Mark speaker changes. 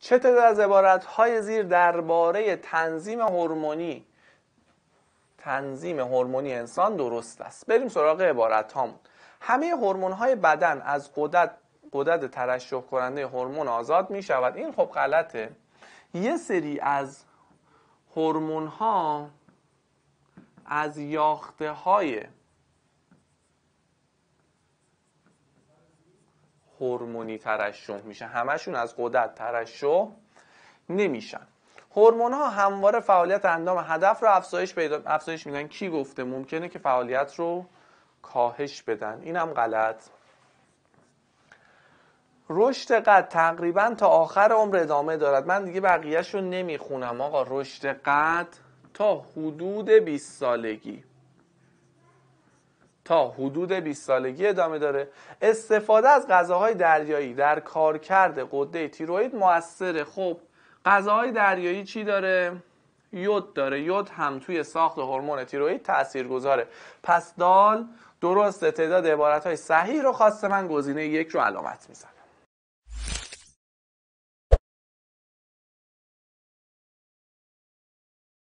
Speaker 1: چطور از عبارت های زیر درباره تنظیم هورمونی تنظیم هورمونی انسان درست است بریم سراغ عبارت هامون همه هورمون های بدن از قدرت قدرت ترشح کننده هورمون آزاد می شود این خب غلطه یه سری از هورمون ها از یاخته های هورمونی ترشح میشه همشون از قدرت ترشح نمیشن هورمون ها همواره فعالیت اندام هدف رو افزایش افزایش میدن کی گفته ممکنه که فعالیت رو کاهش بدن این هم غلط رشد قد تقریبا تا آخر عمر ادامه دارد من دیگه بقیهش رو نمیخونم آقا رشد قد تا حدود 20 سالگی تا حدود 20 سالگی ادامه داره استفاده از غذاهای دریایی در کارکرد قده تیروید موثره خب غذاهای دریایی چی داره یود داره یود هم توی ساخت هورمون تیروید گذاره پس دال درست تعداد عبارت های صحیح رو خواسته من گزینه یک رو علامت میزن